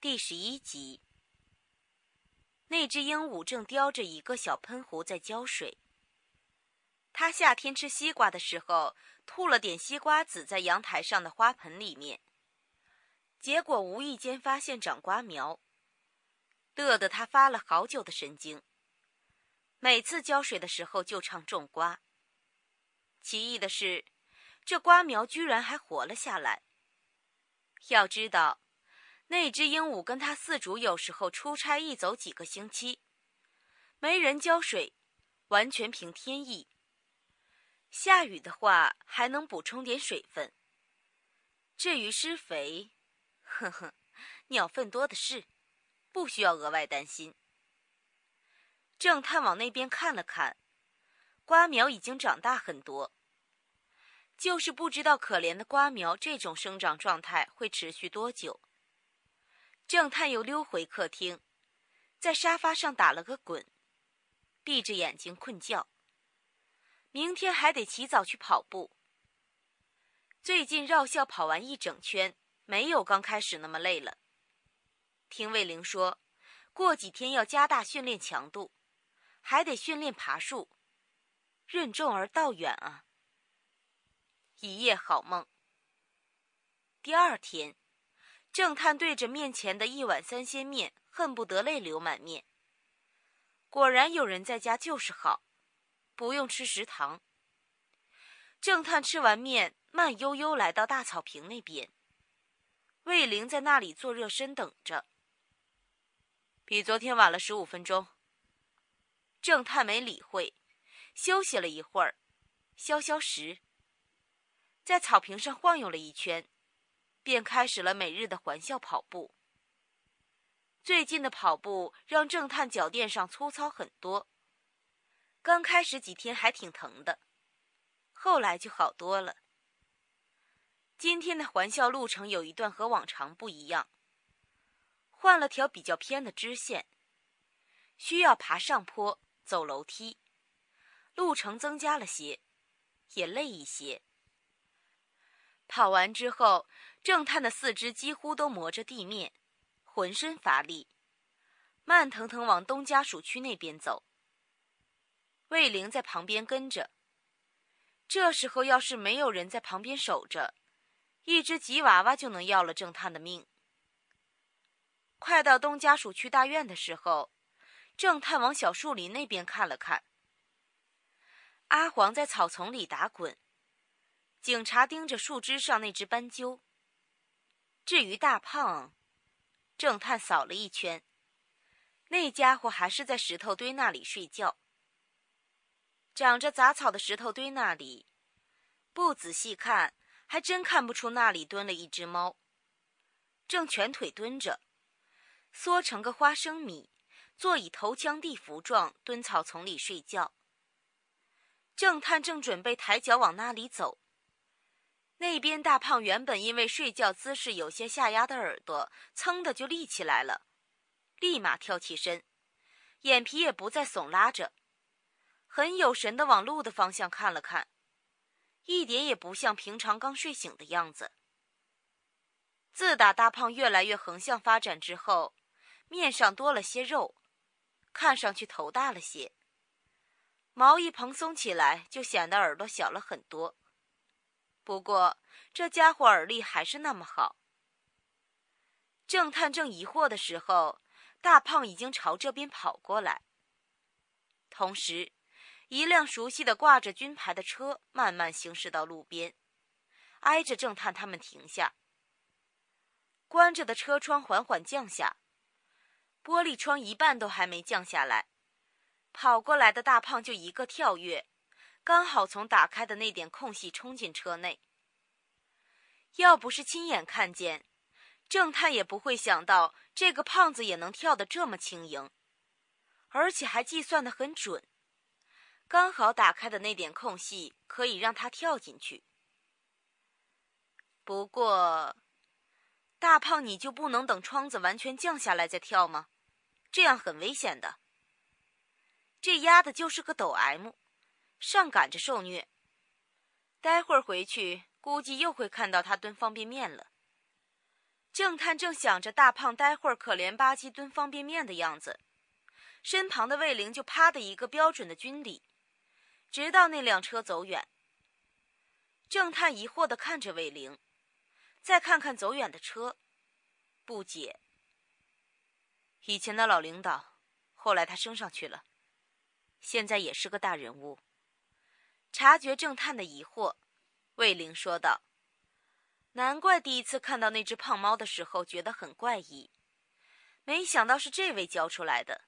第十一集，那只鹦鹉正叼着一个小喷壶在浇水。它夏天吃西瓜的时候吐了点西瓜籽在阳台上的花盆里面，结果无意间发现长瓜苗，乐得它发了好久的神经。每次浇水的时候就唱种瓜。奇异的是，这瓜苗居然还活了下来。要知道。那只鹦鹉跟它饲主有时候出差一走几个星期，没人浇水，完全凭天意。下雨的话还能补充点水分。至于施肥，呵呵，鸟粪多的是，不需要额外担心。正探往那边看了看，瓜苗已经长大很多，就是不知道可怜的瓜苗这种生长状态会持续多久。郑太又溜回客厅，在沙发上打了个滚，闭着眼睛困觉。明天还得起早去跑步。最近绕校跑完一整圈，没有刚开始那么累了。听卫玲说，过几天要加大训练强度，还得训练爬树，任重而道远啊。一夜好梦。第二天。正探对着面前的一碗三鲜面，恨不得泪流满面。果然有人在家就是好，不用吃食堂。正探吃完面，慢悠悠来到大草坪那边，魏玲在那里做热身，等着。比昨天晚了十五分钟。正探没理会，休息了一会儿，消消食，在草坪上晃悠了一圈。便开始了每日的环校跑步。最近的跑步让正探脚垫上粗糙很多，刚开始几天还挺疼的，后来就好多了。今天的环校路程有一段和往常不一样，换了条比较偏的支线，需要爬上坡、走楼梯，路程增加了些，也累一些。跑完之后。正探的四肢几乎都磨着地面，浑身乏力，慢腾腾往东家属区那边走。魏玲在旁边跟着。这时候要是没有人在旁边守着，一只吉娃娃就能要了正探的命。快到东家属区大院的时候，正探往小树林那边看了看。阿黄在草丛里打滚，警察盯着树枝上那只斑鸠。至于大胖，正探扫了一圈，那家伙还是在石头堆那里睡觉。长着杂草的石头堆那里，不仔细看还真看不出那里蹲了一只猫，正蜷腿蹲着，缩成个花生米，坐以头腔地伏状蹲草丛里睡觉。正探正准备抬脚往那里走。那边大胖原本因为睡觉姿势有些下压的耳朵，噌的就立起来了，立马跳起身，眼皮也不再耸拉着，很有神的往路的方向看了看，一点也不像平常刚睡醒的样子。自打大胖越来越横向发展之后，面上多了些肉，看上去头大了些，毛一蓬松起来就显得耳朵小了很多。不过，这家伙耳力还是那么好。正探正疑惑的时候，大胖已经朝这边跑过来。同时，一辆熟悉的挂着军牌的车慢慢行驶到路边，挨着正探他们停下。关着的车窗缓缓降下，玻璃窗一半都还没降下来，跑过来的大胖就一个跳跃。刚好从打开的那点空隙冲进车内。要不是亲眼看见，正太也不会想到这个胖子也能跳得这么轻盈，而且还计算得很准。刚好打开的那点空隙可以让他跳进去。不过，大胖，你就不能等窗子完全降下来再跳吗？这样很危险的。这丫的就是个抖 M。上赶着受虐，待会儿回去估计又会看到他蹲方便面了。正探正想着大胖待会儿可怜吧唧蹲方便面的样子，身旁的魏玲就啪的一个标准的军礼，直到那辆车走远。正探疑惑的看着魏玲，再看看走远的车，不解。以前的老领导，后来他升上去了，现在也是个大人物。察觉正探的疑惑，魏玲说道：“难怪第一次看到那只胖猫的时候觉得很怪异，没想到是这位教出来的。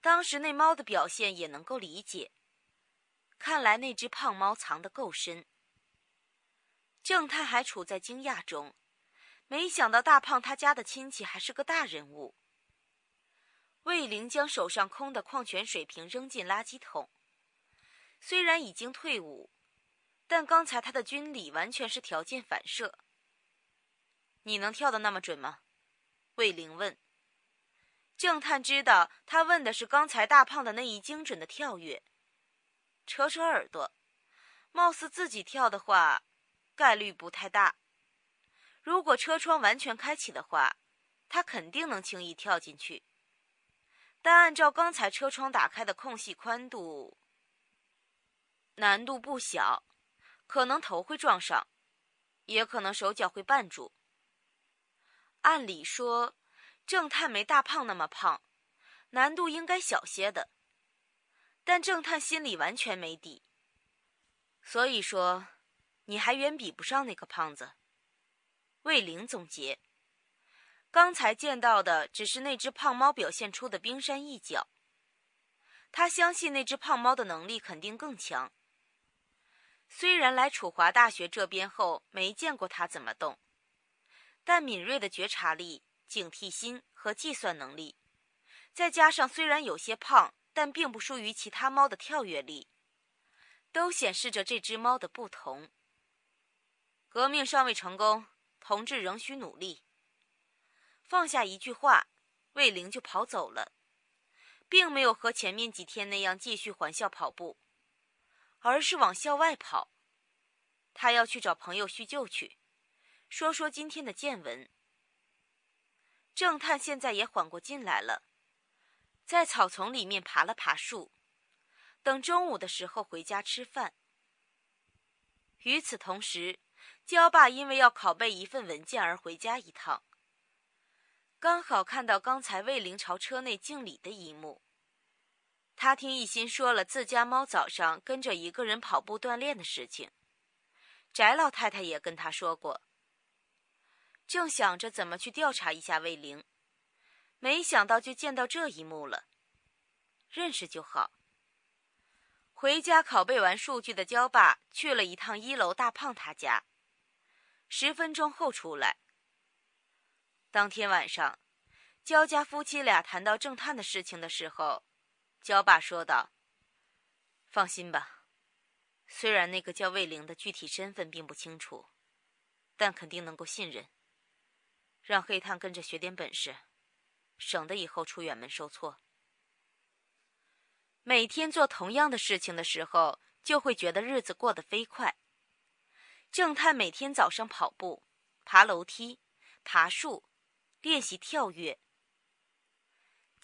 当时那猫的表现也能够理解。看来那只胖猫藏得够深。”正探还处在惊讶中，没想到大胖他家的亲戚还是个大人物。魏玲将手上空的矿泉水瓶扔进垃圾桶。虽然已经退伍，但刚才他的军礼完全是条件反射。你能跳得那么准吗？魏玲问。郑探知道他问的是刚才大胖的那一精准的跳跃。扯扯耳朵，貌似自己跳的话，概率不太大。如果车窗完全开启的话，他肯定能轻易跳进去。但按照刚才车窗打开的空隙宽度。难度不小，可能头会撞上，也可能手脚会绊住。按理说，正探没大胖那么胖，难度应该小些的。但正探心里完全没底，所以说，你还远比不上那个胖子。魏玲总结，刚才见到的只是那只胖猫表现出的冰山一角。他相信那只胖猫的能力肯定更强。虽然来楚华大学这边后没见过他怎么动，但敏锐的觉察力、警惕心和计算能力，再加上虽然有些胖，但并不输于其他猫的跳跃力，都显示着这只猫的不同。革命尚未成功，同志仍需努力。放下一句话，魏灵就跑走了，并没有和前面几天那样继续环校跑步。而是往校外跑，他要去找朋友叙旧去，说说今天的见闻。正探现在也缓过劲来了，在草丛里面爬了爬树，等中午的时候回家吃饭。与此同时，焦爸因为要拷贝一份文件而回家一趟，刚好看到刚才魏玲朝车内敬礼的一幕。他听一心说了自家猫早上跟着一个人跑步锻炼的事情，翟老太太也跟他说过。正想着怎么去调查一下魏玲，没想到就见到这一幕了。认识就好。回家拷贝完数据的焦爸去了一趟一楼大胖他家，十分钟后出来。当天晚上，焦家夫妻俩谈到正探的事情的时候。焦爸说道：“放心吧，虽然那个叫魏玲的具体身份并不清楚，但肯定能够信任。让黑炭跟着学点本事，省得以后出远门受挫。每天做同样的事情的时候，就会觉得日子过得飞快。正太每天早上跑步、爬楼梯、爬树，练习跳跃。”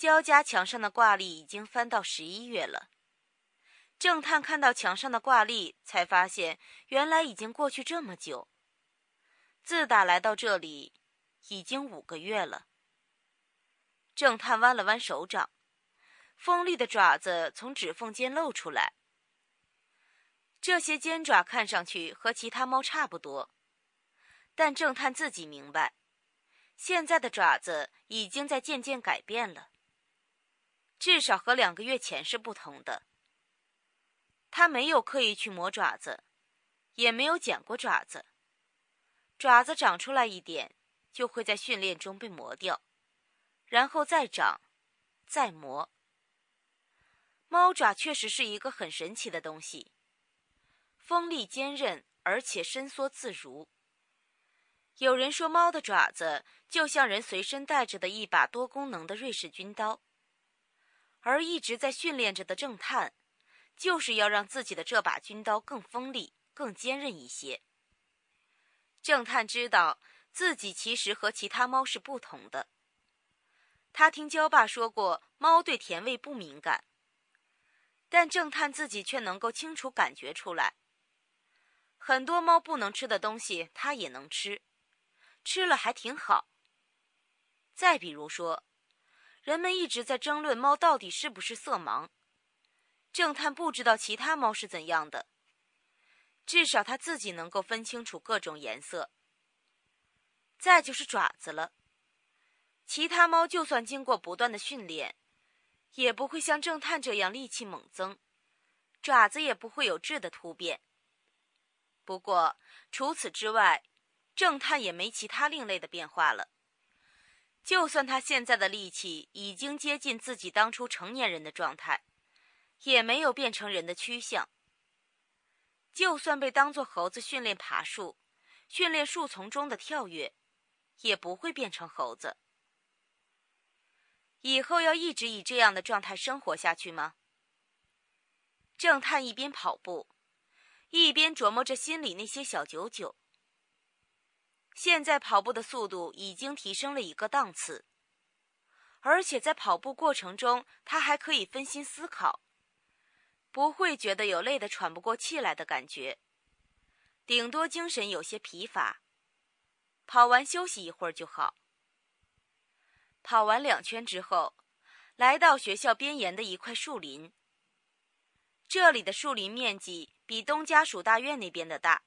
肖家墙上的挂历已经翻到十一月了。正探看到墙上的挂历，才发现原来已经过去这么久。自打来到这里，已经五个月了。正探弯了弯手掌，锋利的爪子从指缝间露出来。这些尖爪看上去和其他猫差不多，但正探自己明白，现在的爪子已经在渐渐改变了。至少和两个月前是不同的。它没有刻意去磨爪子，也没有剪过爪子。爪子长出来一点，就会在训练中被磨掉，然后再长，再磨。猫爪确实是一个很神奇的东西，锋利坚韧，而且伸缩自如。有人说，猫的爪子就像人随身带着的一把多功能的瑞士军刀。而一直在训练着的正探，就是要让自己的这把军刀更锋利、更坚韧一些。正探知道自己其实和其他猫是不同的。他听焦爸说过，猫对甜味不敏感，但正探自己却能够清楚感觉出来。很多猫不能吃的东西，它也能吃，吃了还挺好。再比如说。人们一直在争论猫到底是不是色盲。正探不知道其他猫是怎样的，至少他自己能够分清楚各种颜色。再就是爪子了，其他猫就算经过不断的训练，也不会像正探这样力气猛增，爪子也不会有质的突变。不过除此之外，正探也没其他另类的变化了。就算他现在的力气已经接近自己当初成年人的状态，也没有变成人的趋向。就算被当做猴子训练爬树、训练树丛中的跳跃，也不会变成猴子。以后要一直以这样的状态生活下去吗？正探一边跑步，一边琢磨着心里那些小九九。现在跑步的速度已经提升了一个档次，而且在跑步过程中，他还可以分心思考，不会觉得有累得喘不过气来的感觉，顶多精神有些疲乏，跑完休息一会儿就好。跑完两圈之后，来到学校边沿的一块树林，这里的树林面积比东家属大院那边的大。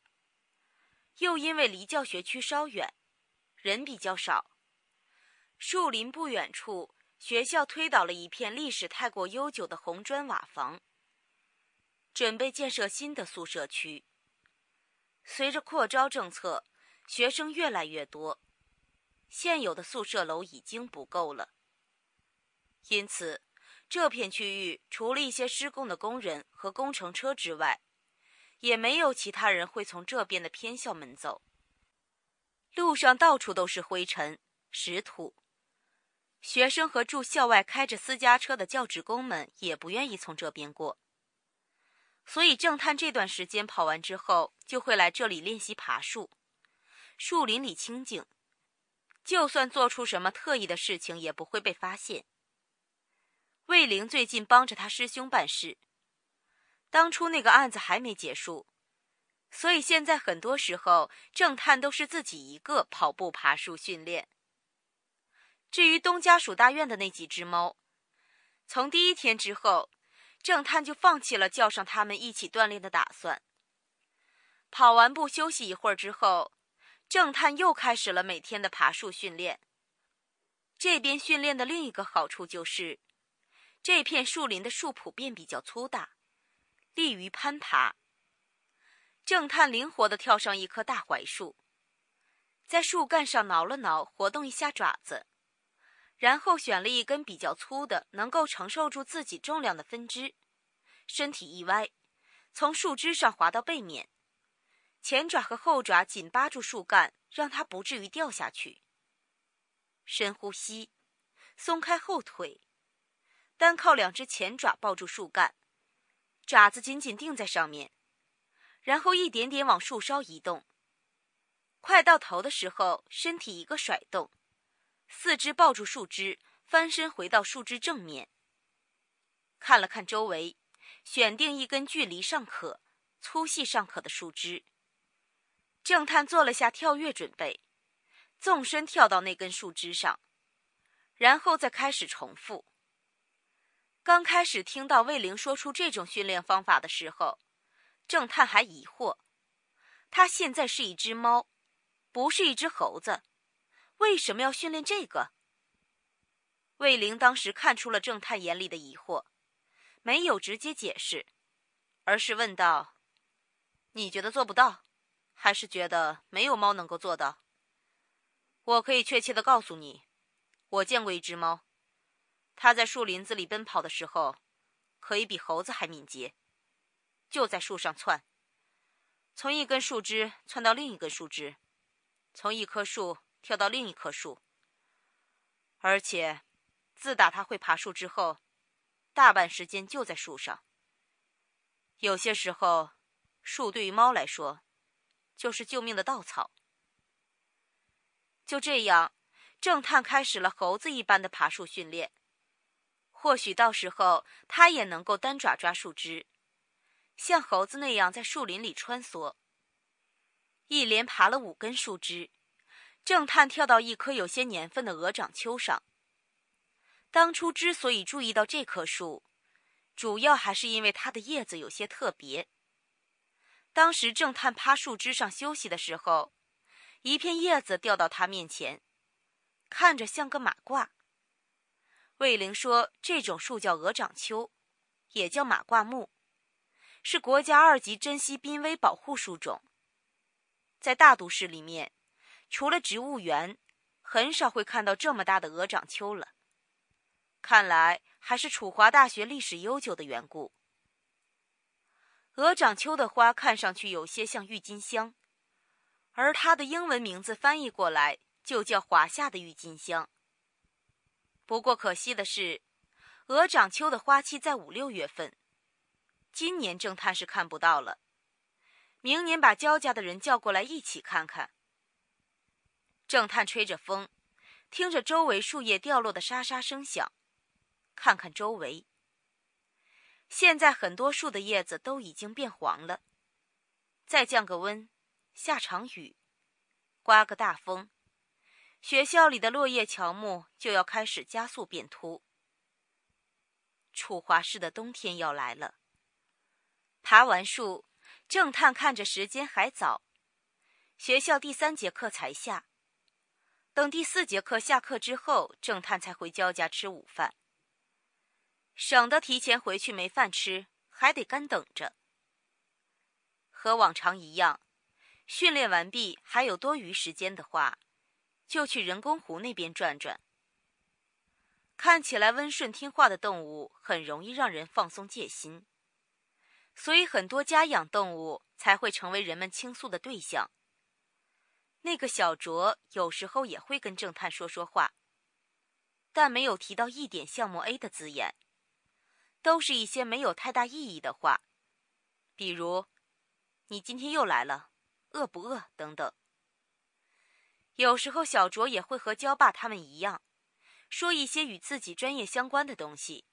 又因为离教学区稍远，人比较少。树林不远处，学校推倒了一片历史太过悠久的红砖瓦房，准备建设新的宿舍区。随着扩招政策，学生越来越多，现有的宿舍楼已经不够了。因此，这片区域除了一些施工的工人和工程车之外，也没有其他人会从这边的偏校门走。路上到处都是灰尘、石土。学生和住校外开着私家车的教职工们也不愿意从这边过。所以，正探这段时间跑完之后，就会来这里练习爬树。树林里清静，就算做出什么特异的事情，也不会被发现。魏玲最近帮着他师兄办事。当初那个案子还没结束，所以现在很多时候正探都是自己一个跑步爬树训练。至于东家属大院的那几只猫，从第一天之后，正探就放弃了叫上他们一起锻炼的打算。跑完步休息一会儿之后，正探又开始了每天的爬树训练。这边训练的另一个好处就是，这片树林的树普遍比较粗大。利于攀爬。正探灵活地跳上一棵大槐树，在树干上挠了挠，活动一下爪子，然后选了一根比较粗的、能够承受住自己重量的分支，身体一歪，从树枝上滑到背面，前爪和后爪紧扒住树干，让它不至于掉下去。深呼吸，松开后腿，单靠两只前爪抱住树干。爪子紧紧钉在上面，然后一点点往树梢移动。快到头的时候，身体一个甩动，四肢抱住树枝，翻身回到树枝正面。看了看周围，选定一根距离尚可、粗细尚可的树枝。正探做了下跳跃准备，纵身跳到那根树枝上，然后再开始重复。刚开始听到魏玲说出这种训练方法的时候，正探还疑惑：他现在是一只猫，不是一只猴子，为什么要训练这个？魏玲当时看出了正太眼里的疑惑，没有直接解释，而是问道：“你觉得做不到，还是觉得没有猫能够做到？”我可以确切的告诉你，我见过一只猫。它在树林子里奔跑的时候，可以比猴子还敏捷，就在树上窜，从一根树枝窜到另一根树枝，从一棵树跳到另一棵树。而且，自打它会爬树之后，大半时间就在树上。有些时候，树对于猫来说，就是救命的稻草。就这样，正探开始了猴子一般的爬树训练。或许到时候它也能够单爪抓树枝，像猴子那样在树林里穿梭。一连爬了五根树枝，正探跳到一棵有些年份的鹅掌楸上。当初之所以注意到这棵树，主要还是因为它的叶子有些特别。当时正探趴树枝上休息的时候，一片叶子掉到他面前，看着像个马褂。魏玲说：“这种树叫鹅掌楸，也叫马褂木，是国家二级珍稀濒危保护树种。在大都市里面，除了植物园，很少会看到这么大的鹅掌楸了。看来还是楚华大学历史悠久的缘故。鹅掌楸的花看上去有些像郁金香，而它的英文名字翻译过来就叫‘华夏的郁金香’。”不过可惜的是，鹅掌楸的花期在五六月份，今年正探是看不到了。明年把焦家的人叫过来一起看看。正探吹着风，听着周围树叶掉落的沙沙声响，看看周围。现在很多树的叶子都已经变黄了，再降个温，下场雨，刮个大风。学校里的落叶乔木就要开始加速变秃，楚华市的冬天要来了。爬完树，正探看着时间还早，学校第三节课才下。等第四节课下课之后，正探才回焦家吃午饭，省得提前回去没饭吃，还得干等着。和往常一样，训练完毕还有多余时间的话。就去人工湖那边转转。看起来温顺听话的动物很容易让人放松戒心，所以很多家养动物才会成为人们倾诉的对象。那个小卓有时候也会跟正探说说话，但没有提到一点项目 A 的字眼，都是一些没有太大意义的话，比如“你今天又来了，饿不饿”等等。有时候，小卓也会和焦爸他们一样，说一些与自己专业相关的东西。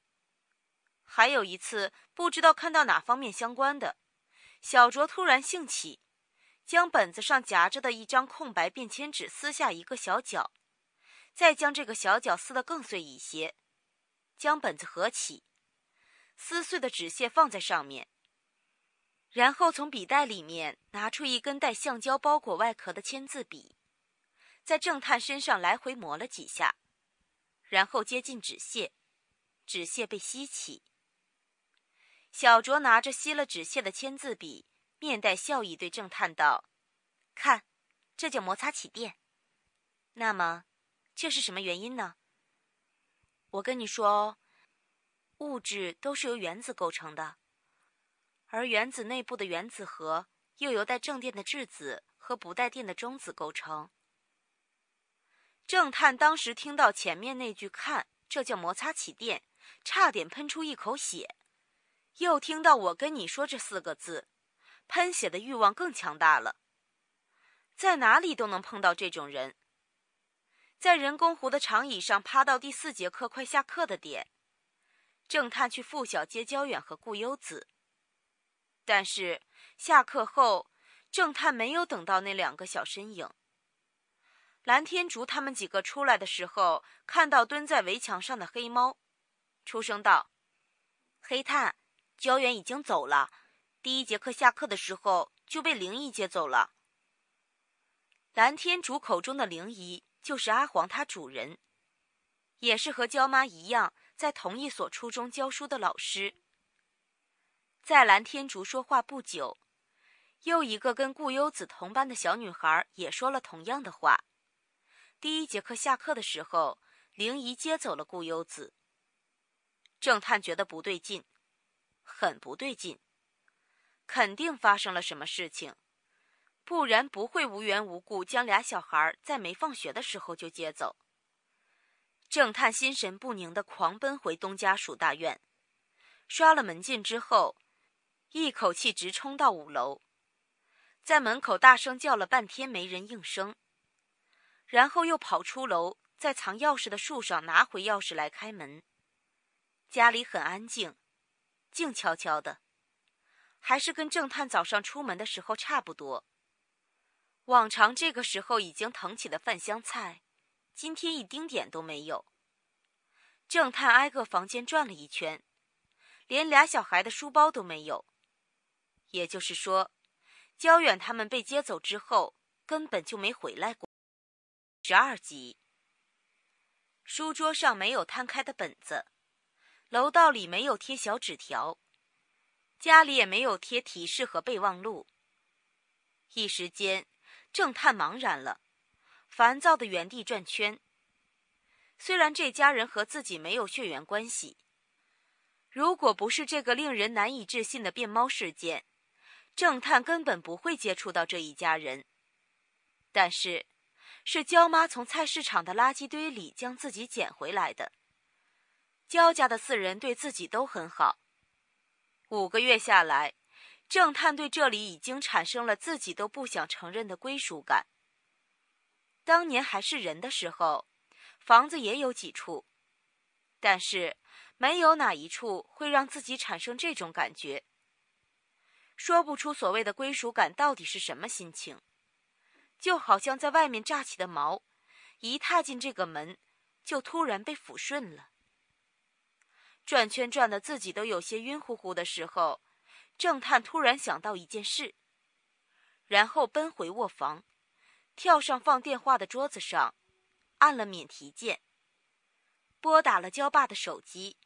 还有一次，不知道看到哪方面相关的，小卓突然兴起，将本子上夹着的一张空白便签纸撕下一个小角，再将这个小角撕得更碎一些，将本子合起，撕碎的纸屑放在上面，然后从笔袋里面拿出一根带橡胶包裹外壳的签字笔。在正探身上来回磨了几下，然后接近纸屑，纸屑被吸起。小卓拿着吸了纸屑的签字笔，面带笑意对正探道：“看，这就摩擦起电。那么，这是什么原因呢？我跟你说哦，物质都是由原子构成的，而原子内部的原子核又由带正电的质子和不带电的中子构成。”正探当时听到前面那句“看，这叫摩擦起电”，差点喷出一口血；又听到我跟你说这四个字，喷血的欲望更强大了。在哪里都能碰到这种人。在人工湖的长椅上，趴到第四节课快下课的点，正探去附小接焦远和顾优子。但是下课后，正探没有等到那两个小身影。蓝天竹他们几个出来的时候，看到蹲在围墙上的黑猫，出声道：“黑炭，焦远已经走了。第一节课下课的时候就被灵姨接走了。”蓝天竹口中的灵姨就是阿黄他主人，也是和焦妈一样在同一所初中教书的老师。在蓝天竹说话不久，又一个跟顾优子同班的小女孩也说了同样的话。第一节课下课的时候，灵姨接走了顾优子。郑探觉得不对劲，很不对劲，肯定发生了什么事情，不然不会无缘无故将俩小孩在没放学的时候就接走。正探心神不宁的狂奔回东家属大院，刷了门禁之后，一口气直冲到五楼，在门口大声叫了半天，没人应声。然后又跑出楼，在藏钥匙的树上拿回钥匙来开门。家里很安静，静悄悄的，还是跟正探早上出门的时候差不多。往常这个时候已经腾起的饭香菜，今天一丁点都没有。正探挨个房间转了一圈，连俩小孩的书包都没有，也就是说，焦远他们被接走之后根本就没回来过。十二集，书桌上没有摊开的本子，楼道里没有贴小纸条，家里也没有贴提示和备忘录。一时间，正探茫然了，烦躁的原地转圈。虽然这家人和自己没有血缘关系，如果不是这个令人难以置信的变猫事件，正探根本不会接触到这一家人。但是。是娇妈从菜市场的垃圾堆里将自己捡回来的。焦家的四人对自己都很好。五个月下来，郑探对这里已经产生了自己都不想承认的归属感。当年还是人的时候，房子也有几处，但是没有哪一处会让自己产生这种感觉。说不出所谓的归属感到底是什么心情。就好像在外面炸起的毛，一踏进这个门，就突然被抚顺了。转圈转的自己都有些晕乎乎的时候，正探突然想到一件事，然后奔回卧房，跳上放电话的桌子上，按了免提键，拨打了焦爸的手机。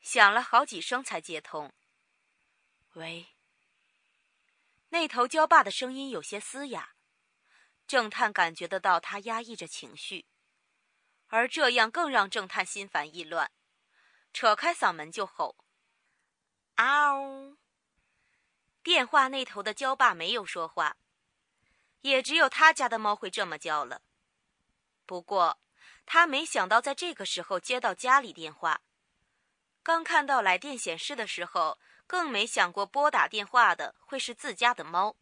响了好几声才接通。喂。那头焦爸的声音有些嘶哑。郑探感觉得到他压抑着情绪，而这样更让郑探心烦意乱，扯开嗓门就吼：“嗷！”电话那头的焦爸没有说话，也只有他家的猫会这么叫了。不过，他没想到在这个时候接到家里电话，刚看到来电显示的时候，更没想过拨打电话的会是自家的猫。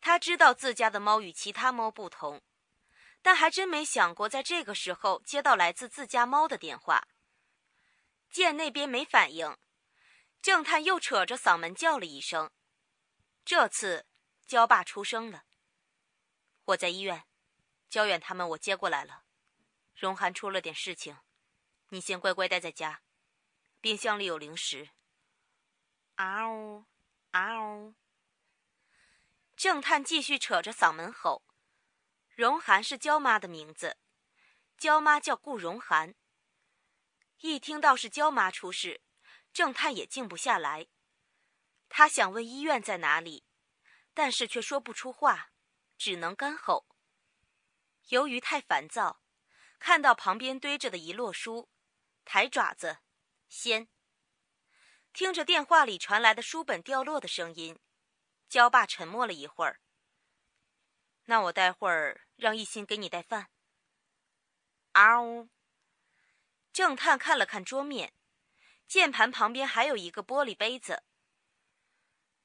他知道自家的猫与其他猫不同，但还真没想过在这个时候接到来自自家猫的电话。见那边没反应，正探又扯着嗓门叫了一声。这次焦爸出声了：“我在医院，焦远他们我接过来了，荣涵出了点事情，你先乖乖待在家，冰箱里有零食。”啊嗷。啊郑探继续扯着嗓门吼：“荣涵是娇妈的名字，娇妈叫顾荣涵。”一听到是娇妈出事，郑探也静不下来。他想问医院在哪里，但是却说不出话，只能干吼。由于太烦躁，看到旁边堆着的一摞书，抬爪子，掀。听着电话里传来的书本掉落的声音。焦爸沉默了一会儿。那我待会让一心给你带饭。啊呜。正探看了看桌面，键盘旁边还有一个玻璃杯子，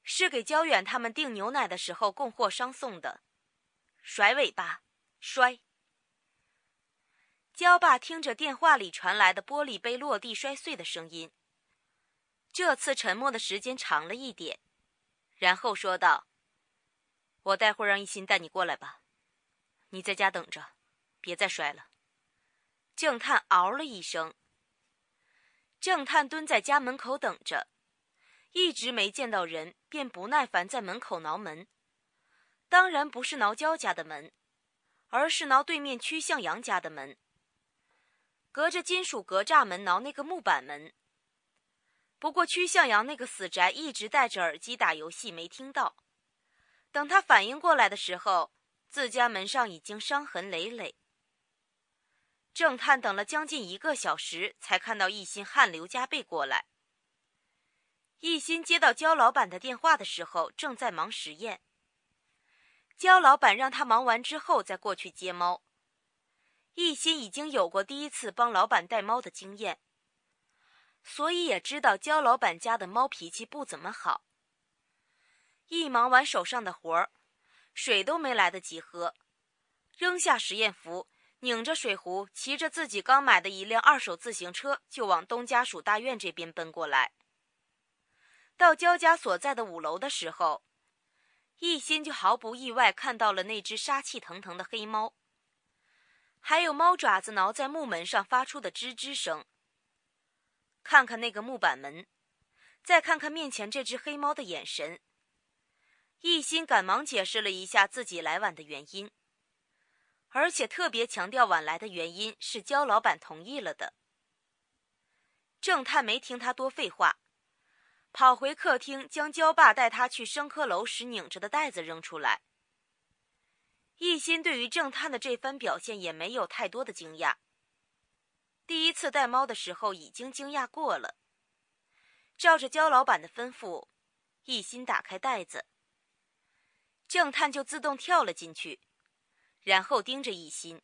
是给焦远他们订牛奶的时候供货商送的。甩尾巴，摔。焦爸听着电话里传来的玻璃杯落地摔碎的声音。这次沉默的时间长了一点。然后说道：“我待会让一心带你过来吧，你在家等着，别再摔了。”正探嗷了一声。正探蹲在家门口等着，一直没见到人，便不耐烦在门口挠门，当然不是挠焦家的门，而是挠对面曲向阳家的门，隔着金属格栅门挠那个木板门。不过曲向阳那个死宅一直戴着耳机打游戏，没听到。等他反应过来的时候，自家门上已经伤痕累累。正探等了将近一个小时，才看到一心汗流浃背过来。一心接到焦老板的电话的时候，正在忙实验。焦老板让他忙完之后再过去接猫。一心已经有过第一次帮老板带猫的经验。所以也知道焦老板家的猫脾气不怎么好。一忙完手上的活儿，水都没来得及喝，扔下实验服，拧着水壶，骑着自己刚买的一辆二手自行车就往东家属大院这边奔过来。到焦家所在的五楼的时候，一心就毫不意外看到了那只杀气腾腾的黑猫，还有猫爪子挠在木门上发出的吱吱声。看看那个木板门，再看看面前这只黑猫的眼神。一心赶忙解释了一下自己来晚的原因，而且特别强调晚来的原因是焦老板同意了的。正太没听他多废话，跑回客厅将焦爸带他去生科楼时拧着的袋子扔出来。一心对于正探的这番表现也没有太多的惊讶。第一次带猫的时候已经惊讶过了。照着焦老板的吩咐，一心打开袋子，正探就自动跳了进去，然后盯着一心，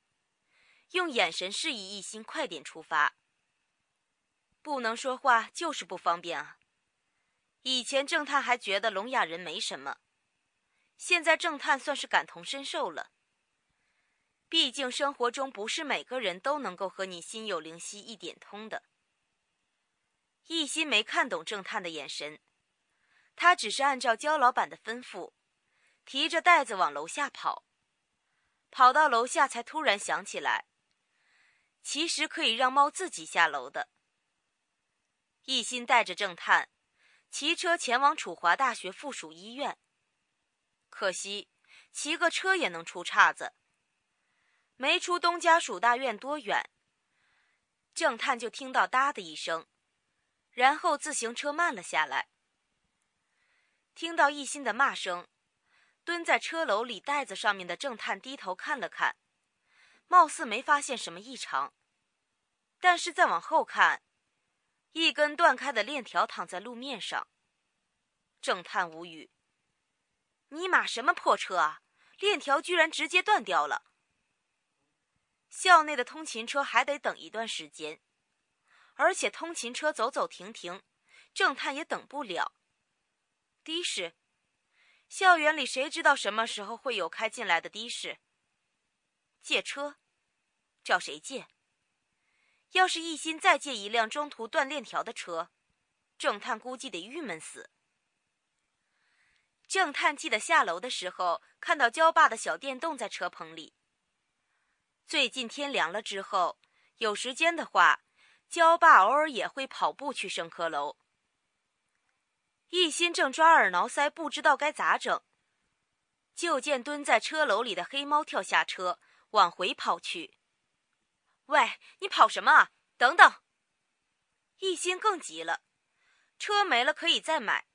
用眼神示意一心快点出发。不能说话就是不方便啊。以前正探还觉得聋哑人没什么，现在正探算是感同身受了。毕竟生活中不是每个人都能够和你心有灵犀一点通的。一心没看懂郑探的眼神，他只是按照焦老板的吩咐，提着袋子往楼下跑。跑到楼下才突然想起来，其实可以让猫自己下楼的。一心带着正探，骑车前往楚华大学附属医院。可惜，骑个车也能出岔子。没出东家属大院多远，正探就听到“哒”的一声，然后自行车慢了下来。听到一心的骂声，蹲在车楼里袋子上面的正探低头看了看，貌似没发现什么异常。但是再往后看，一根断开的链条躺在路面上。正探无语：“尼玛，什么破车啊？链条居然直接断掉了！”校内的通勤车还得等一段时间，而且通勤车走走停停，正探也等不了。的士，校园里谁知道什么时候会有开进来的的士？借车，找谁借？要是一心再借一辆中途断链条的车，正探估计得郁闷死。正探记得下楼的时候看到焦爸的小电动在车棚里。最近天凉了之后，有时间的话，焦爸偶尔也会跑步去生科楼。一心正抓耳挠腮，不知道该咋整，就见蹲在车楼里的黑猫跳下车，往回跑去。喂，你跑什么啊？等等！一心更急了，车没了可以再买，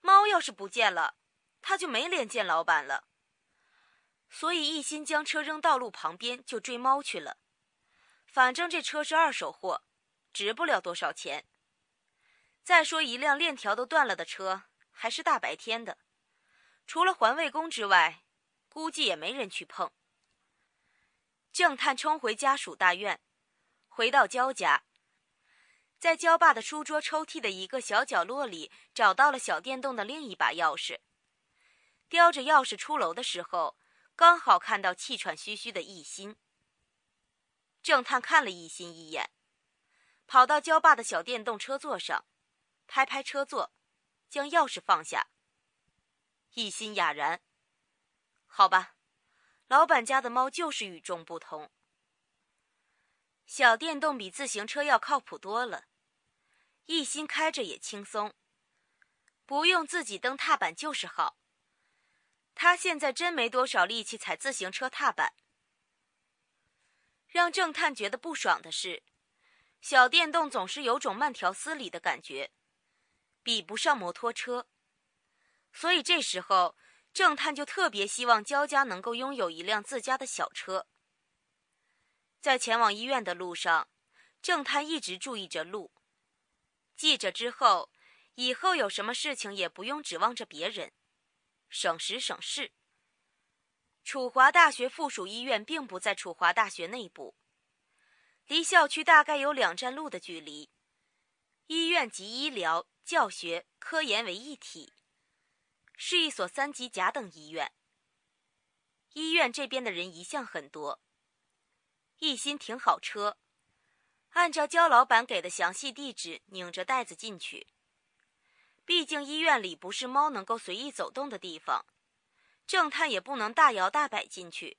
猫要是不见了，他就没脸见老板了。所以一心将车扔道路旁边，就追猫去了。反正这车是二手货，值不了多少钱。再说一辆链条都断了的车，还是大白天的，除了环卫工之外，估计也没人去碰。郑探冲回家属大院，回到焦家，在焦爸的书桌抽屉的一个小角落里找到了小电动的另一把钥匙。叼着钥匙出楼的时候。刚好看到气喘吁吁的一心。正探看了一心一眼，跑到郊爸的小电动车座上，拍拍车座，将钥匙放下。一心哑然。好吧，老板家的猫就是与众不同。小电动比自行车要靠谱多了，一心开着也轻松，不用自己蹬踏板就是好。他现在真没多少力气踩自行车踏板。让正探觉得不爽的是，小电动总是有种慢条斯理的感觉，比不上摩托车。所以这时候，正探就特别希望焦家能够拥有一辆自家的小车。在前往医院的路上，正探一直注意着路，记着之后，以后有什么事情也不用指望着别人。省时省事。楚华大学附属医院并不在楚华大学内部，离校区大概有两站路的距离。医院集医疗、教学、科研为一体，是一所三级甲等医院。医院这边的人一向很多。一心停好车，按照焦老板给的详细地址，拧着袋子进去。毕竟医院里不是猫能够随意走动的地方，正探也不能大摇大摆进去。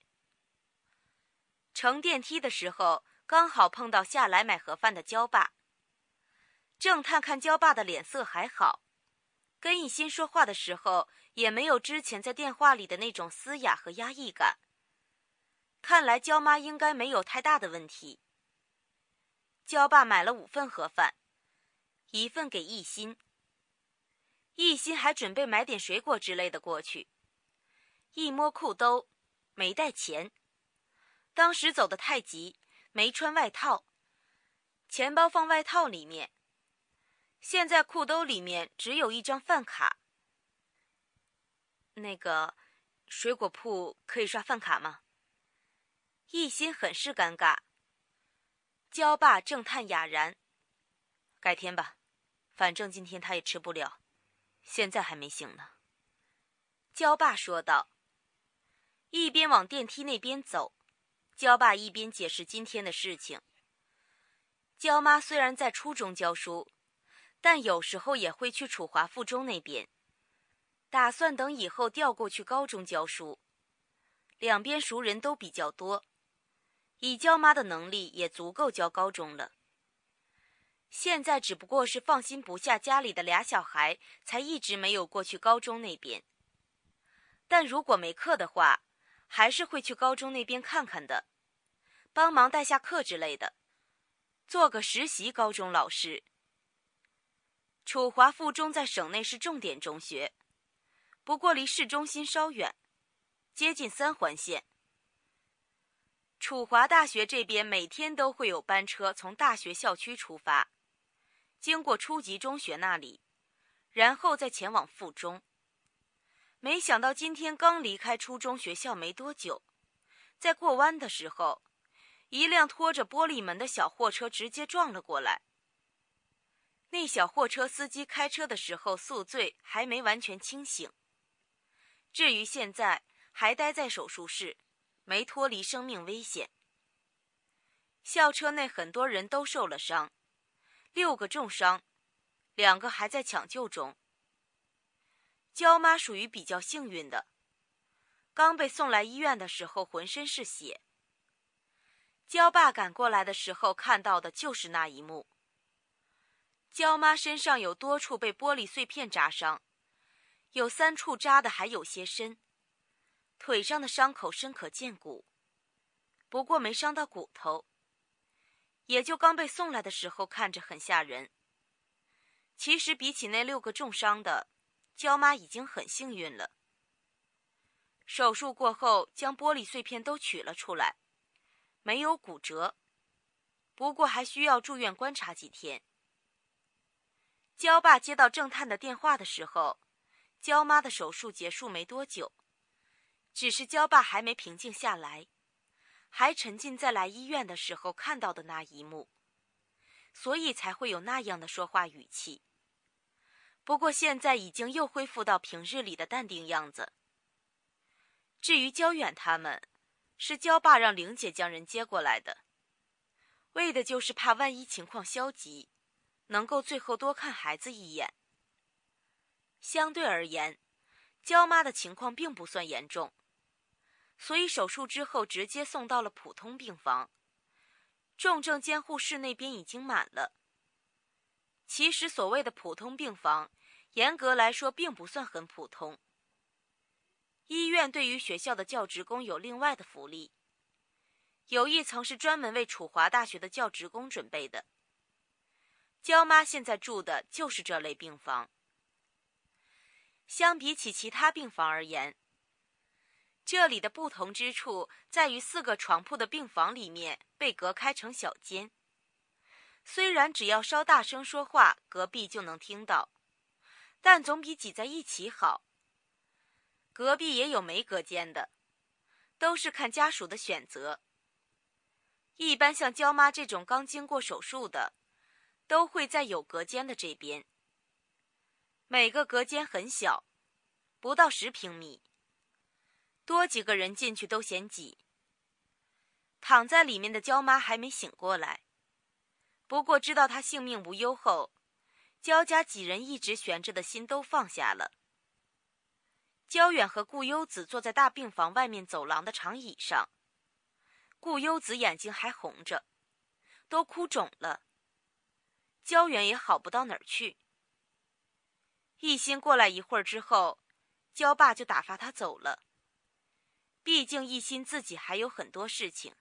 乘电梯的时候，刚好碰到下来买盒饭的焦爸。正探看焦爸的脸色还好，跟一心说话的时候也没有之前在电话里的那种嘶哑和压抑感。看来焦妈应该没有太大的问题。焦爸买了五份盒饭，一份给一心。一心还准备买点水果之类的过去，一摸裤兜，没带钱。当时走得太急，没穿外套，钱包放外套里面。现在裤兜里面只有一张饭卡。那个水果铺可以刷饭卡吗？一心很是尴尬。焦爸正叹哑然：“改天吧，反正今天他也吃不了。”现在还没醒呢。”焦爸说道，一边往电梯那边走，焦爸一边解释今天的事情。焦妈虽然在初中教书，但有时候也会去楚华附中那边，打算等以后调过去高中教书，两边熟人都比较多，以焦妈的能力也足够教高中了。现在只不过是放心不下家里的俩小孩，才一直没有过去高中那边。但如果没课的话，还是会去高中那边看看的，帮忙带下课之类的，做个实习高中老师。楚华附中在省内是重点中学，不过离市中心稍远，接近三环线。楚华大学这边每天都会有班车从大学校区出发。经过初级中学那里，然后再前往附中。没想到今天刚离开初中学校没多久，在过弯的时候，一辆拖着玻璃门的小货车直接撞了过来。那小货车司机开车的时候宿醉还没完全清醒，至于现在还待在手术室，没脱离生命危险。校车内很多人都受了伤。六个重伤，两个还在抢救中。娇妈属于比较幸运的，刚被送来医院的时候浑身是血。娇爸赶过来的时候看到的就是那一幕。娇妈身上有多处被玻璃碎片扎伤，有三处扎的还有些深，腿上的伤口深可见骨，不过没伤到骨头。也就刚被送来的时候看着很吓人，其实比起那六个重伤的，娇妈已经很幸运了。手术过后，将玻璃碎片都取了出来，没有骨折，不过还需要住院观察几天。娇爸接到正探的电话的时候，娇妈的手术结束没多久，只是娇爸还没平静下来。还沉浸在来医院的时候看到的那一幕，所以才会有那样的说话语气。不过现在已经又恢复到平日里的淡定样子。至于焦远他们，是焦爸让玲姐将人接过来的，为的就是怕万一情况消极，能够最后多看孩子一眼。相对而言，焦妈的情况并不算严重。所以手术之后直接送到了普通病房，重症监护室那边已经满了。其实所谓的普通病房，严格来说并不算很普通。医院对于学校的教职工有另外的福利，有一层是专门为楚华大学的教职工准备的。娇妈现在住的就是这类病房，相比起其他病房而言。这里的不同之处在于，四个床铺的病房里面被隔开成小间。虽然只要稍大声说话，隔壁就能听到，但总比挤在一起好。隔壁也有没隔间的，都是看家属的选择。一般像娇妈这种刚经过手术的，都会在有隔间的这边。每个隔间很小，不到十平米。多几个人进去都嫌挤。躺在里面的娇妈还没醒过来，不过知道她性命无忧后，焦家几人一直悬着的心都放下了。焦远和顾优子坐在大病房外面走廊的长椅上，顾优子眼睛还红着，都哭肿了。焦远也好不到哪儿去，一心过来一会儿之后，焦爸就打发他走了。毕竟一心自己还有很多事情，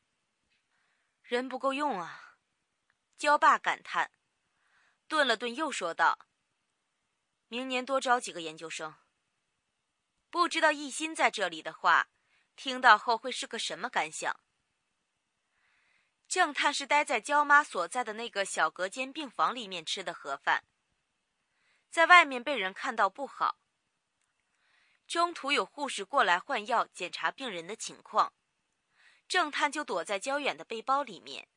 人不够用啊！焦爸感叹，顿了顿又说道：“明年多招几个研究生。不知道一心在这里的话，听到后会是个什么感想？”正探是待在焦妈所在的那个小隔间病房里面吃的盒饭，在外面被人看到不好。中途有护士过来换药，检查病人的情况，正探就躲在焦远的背包里面。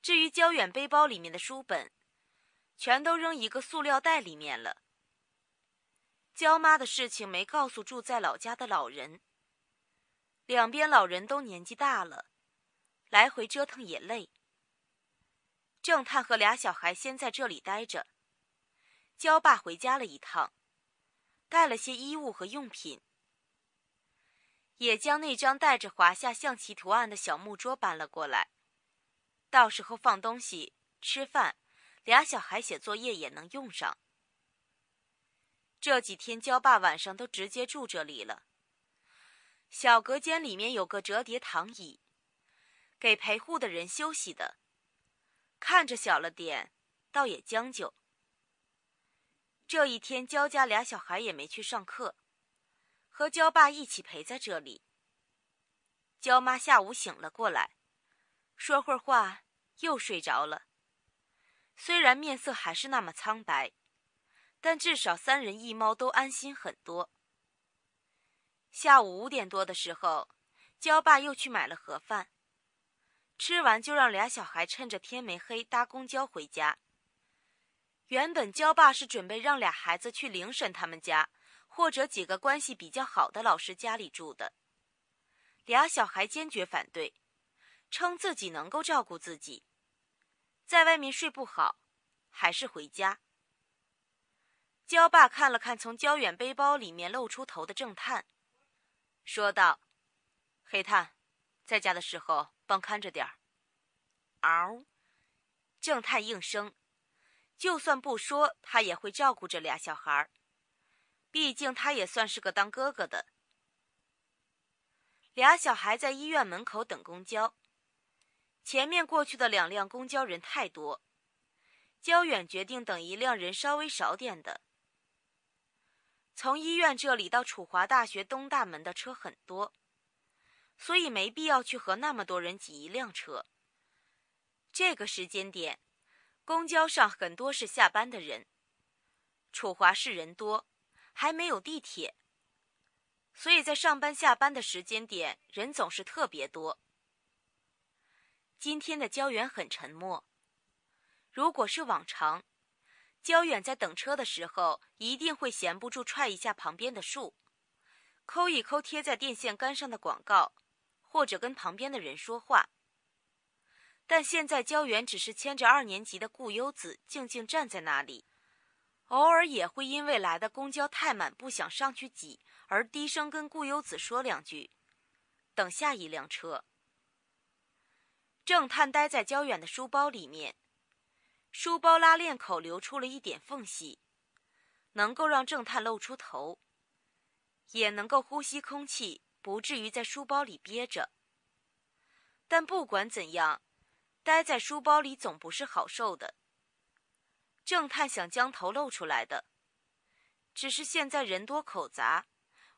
至于焦远背包里面的书本，全都扔一个塑料袋里面了。焦妈的事情没告诉住在老家的老人，两边老人都年纪大了，来回折腾也累。正探和俩小孩先在这里待着，焦爸回家了一趟。带了些衣物和用品，也将那张带着华夏象棋图案的小木桌搬了过来。到时候放东西、吃饭，俩小孩写作业也能用上。这几天，焦爸晚上都直接住这里了。小隔间里面有个折叠躺椅，给陪护的人休息的，看着小了点，倒也将就。这一天，焦家俩小孩也没去上课，和焦爸一起陪在这里。焦妈下午醒了过来，说会儿话又睡着了。虽然面色还是那么苍白，但至少三人一猫都安心很多。下午五点多的时候，焦爸又去买了盒饭，吃完就让俩小孩趁着天没黑搭公交回家。原本焦爸是准备让俩孩子去灵婶他们家，或者几个关系比较好的老师家里住的。俩小孩坚决反对，称自己能够照顾自己，在外面睡不好，还是回家。焦爸看了看从焦远背包里面露出头的正探，说道：“黑探，在家的时候帮看着点儿。”嗷，正探应声。就算不说，他也会照顾这俩小孩毕竟他也算是个当哥哥的。俩小孩在医院门口等公交，前面过去的两辆公交人太多，焦远决定等一辆人稍微少点的。从医院这里到楚华大学东大门的车很多，所以没必要去和那么多人挤一辆车。这个时间点。公交上很多是下班的人，楚华市人多，还没有地铁，所以在上班下班的时间点，人总是特别多。今天的焦远很沉默。如果是往常，焦远在等车的时候，一定会闲不住，踹一下旁边的树，抠一抠贴在电线杆上的广告，或者跟旁边的人说话。但现在，焦远只是牵着二年级的顾优子静静站在那里，偶尔也会因为来的公交太满，不想上去挤，而低声跟顾优子说两句：“等下一辆车。”正探待在焦远的书包里面，书包拉链口留出了一点缝隙，能够让正探露出头，也能够呼吸空气，不至于在书包里憋着。但不管怎样。待在书包里总不是好受的。正探想将头露出来的，只是现在人多口杂，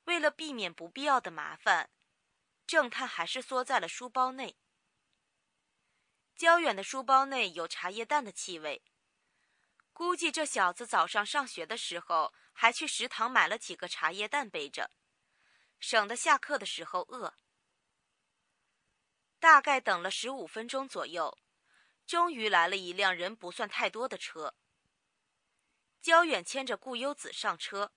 为了避免不必要的麻烦，正探还是缩在了书包内。焦远的书包内有茶叶蛋的气味，估计这小子早上上学的时候还去食堂买了几个茶叶蛋背着，省得下课的时候饿。大概等了十五分钟左右，终于来了一辆人不算太多的车。焦远牵着顾优子上车，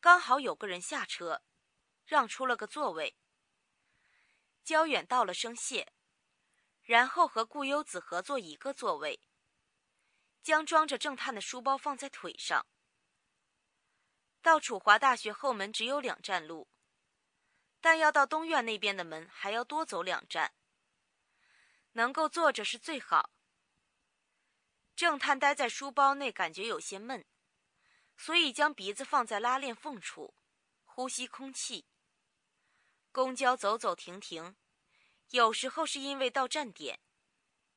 刚好有个人下车，让出了个座位。焦远道了声谢，然后和顾优子合坐一个座位，将装着正探的书包放在腿上。到楚华大学后门只有两站路。但要到东院那边的门，还要多走两站。能够坐着是最好。正探待在书包内，感觉有些闷，所以将鼻子放在拉链缝处，呼吸空气。公交走走停停，有时候是因为到站点，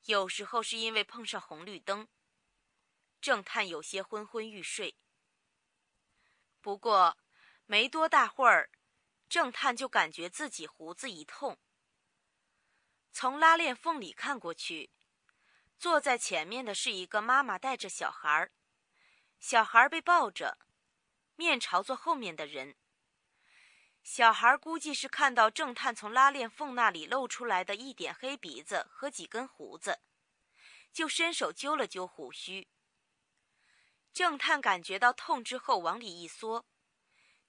有时候是因为碰上红绿灯。正探有些昏昏欲睡，不过没多大会儿。正探就感觉自己胡子一痛，从拉链缝里看过去，坐在前面的是一个妈妈带着小孩儿，小孩被抱着，面朝坐后面的人。小孩估计是看到正探从拉链缝那里露出来的一点黑鼻子和几根胡子，就伸手揪了揪胡须。正探感觉到痛之后，往里一缩。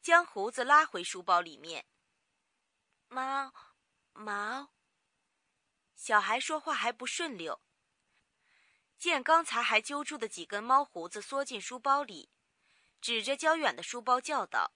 将胡子拉回书包里面。猫，毛。小孩说话还不顺溜。见刚才还揪住的几根猫胡子缩进书包里，指着较远的书包叫道。